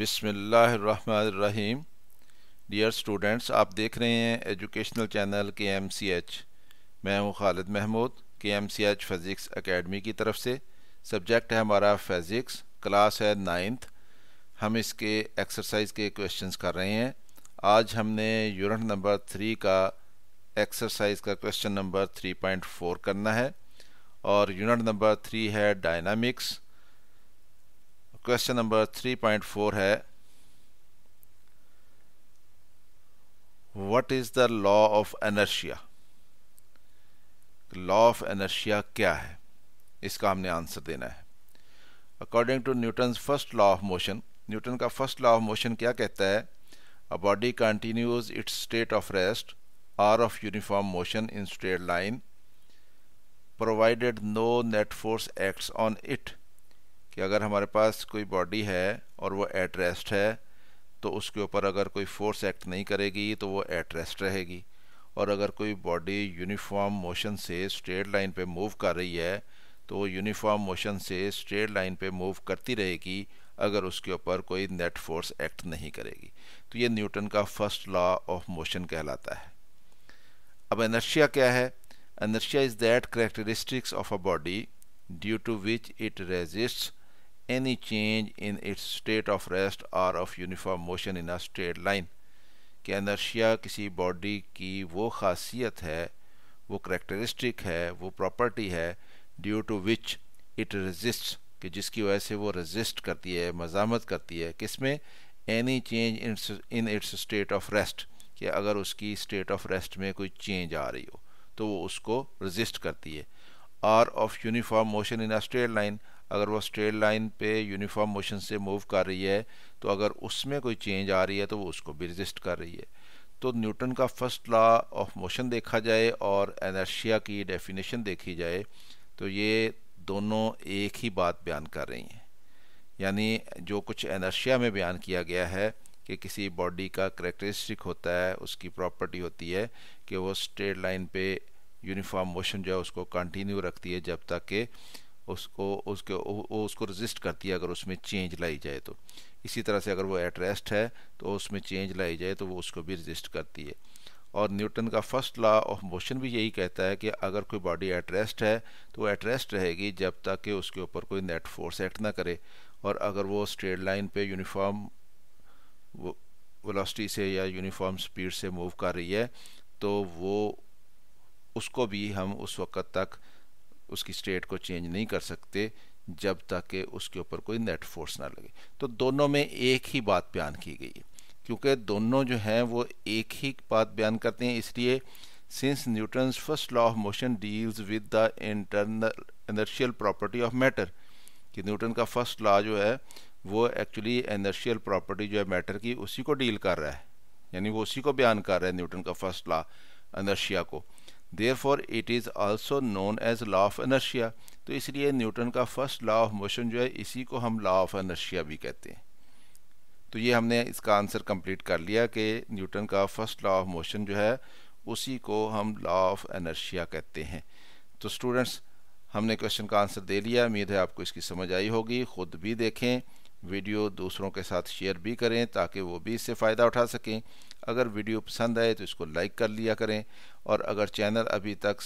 बिसमीम dear students आप देख रहे हैं एजुकेशनल चैनल के एम सी एच मैं हूँ खालिद महमूद के M C H physics academy की तरफ से सब्जेक्ट है हमारा फ़िज़िक्स क्लास है नाइन्थ हम इसके एक्सरसाइज के क्वेश्चंस कर रहे हैं आज हमने यूनिट नंबर थ्री का एक्सरसाइज का question number three point four करना है और यूनिट नंबर थ्री है डायनामिक्स क्वेश्चन नंबर 3.4 है what is the law of inertia law of inertia क्या है इसका हमने आंसर देना है according to Newton first law of motion Newton का फर्स्ट लॉ ऑफ मोशन क्या कहता है a body continues its state of rest or of uniform motion in straight line provided no net force acts on it कि अगर हमारे पास कोई body है और वो एट रेस्ट है तो उसके ऊपर अगर कोई फोर्स एक्ट नहीं करेगी तो वो एट रेस्ट रहेगी और अगर कोई बॉडी यूनिफॉर्म मोशन से स्ट्रेट लाइन पे मूव कर रही है तो वो यूनिफॉर्म मोशन से स्ट्रेट लाइन पे मूव करती रहेगी अगर उसके ऊपर कोई नेट फोर्स एक्ट नहीं करेगी तो ये न्यूटन का फर्स्ट लॉ ऑफ मोशन कहलाता है अब एनर्शिया क्या है inertia is that characteristics of a body due to which it resists any change in its state of rest or of uniform motion in a straight line कि inertia किसी body की वो खासियत है वो करेक्टरिस्टिक है वो प्रॉपर्टी है due to which it resist कि जिसकी वजह से वो रजिस्ट करती है मजामत करती है किस में any change in its state of rest कि अगर उसकी स्टेट ऑफ रेस्ट में कोई चेंज आ रही हो तो वो उसको रजिस्ट करती है or of uniform motion in a straight line अगर वो स्ट्रेट लाइन पे यूनिफॉर्म मोशन से मूव कर रही है तो अगर उसमें कोई चेंज आ रही है तो वो उसको भी रजिस्ट कर रही है तो न्यूटन का फर्स्ट लॉ ऑफ मोशन देखा जाए और एनर्शिया की डेफिनेशन देखी जाए तो ये दोनों एक ही बात बयान कर रही हैं यानी जो कुछ एनर्शिया में बयान किया गया है कि किसी बॉडी का करेक्टरिस्टिक होता है उसकी प्रॉपर्टी होती है कि वो स्ट्रेट लाइन पे यूनिफॉर्म मोशन जो है उसको कंटिन्यू रखती है जब तक कि उसको उसके उसको रजिस्ट करती है अगर उसमें चेंज लाई जाए तो इसी तरह से अगर वो एट है तो उसमें चेंज लाई जाए तो वो उसको भी रजिस्ट करती है और न्यूटन का फर्स्ट लॉ ऑफ मोशन भी यही कहता है कि अगर कोई बॉडी एट रेस्ट है तो वो एट रेस्ट रहेगी जब तक कि उसके ऊपर कोई नेट फोर्स एक्ट ना करे और अगर वो स्ट्रेट लाइन पे यूनिफॉर्म वेलोसिटी से या यूनिफॉर्म स्पीड से मूव कर रही है तो वो उसको भी हम उस वक्त तक उसकी स्टेट को चेंज नहीं कर सकते जब तक कि उसके ऊपर कोई नेट फोर्स ना लगे तो दोनों में एक ही बात बयान की गई है क्योंकि दोनों जो हैं वो एक ही बात बयान करते हैं इसलिए since Newton's first law of motion deals with the internal inertial property of matter कि न्यूटन का फर्स्ट लॉ जो है वो एक्चुअली इनर्शियल प्रॉपर्टी जो है मैटर की उसी को डील कर रहा है यानी वो उसी को बयान कर रहा है न्यूटन का फर्स्ट लॉ इनर्शिया को there it is also known as law of inertia तो इसलिए न्यूटन का फर्स्ट लॉ ऑफ मोशन जो है इसी को हम लॉ ऑफ अनर्शिया भी कहते हैं तो ये हमने इसका आंसर कंप्लीट कर लिया कि न्यूटन का फर्स्ट लॉ ऑफ मोशन जो है उसी को हम लॉ ऑफ एनर्शिया कहते हैं तो स्टूडेंट्स हमने क्वेश्चन का आंसर दे लिया उम्मीद है आपको इसकी समझ आई होगी खुद भी देखें वीडियो दूसरों के साथ शेयर भी करें ताकि वो भी इससे फ़ायदा उठा सकें अगर वीडियो पसंद आए तो इसको लाइक कर लिया करें और अगर चैनल अभी तक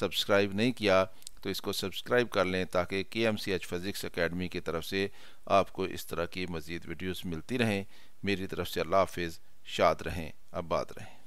सब्सक्राइब नहीं किया तो इसको सब्सक्राइब कर लें ताकि K M C H physics academy की तरफ से आपको इस तरह की मज़ीद वीडियोज़ मिलती रहें मेरी तरफ से अल्लाह हाफिज़ शाद रहें आबाद रहें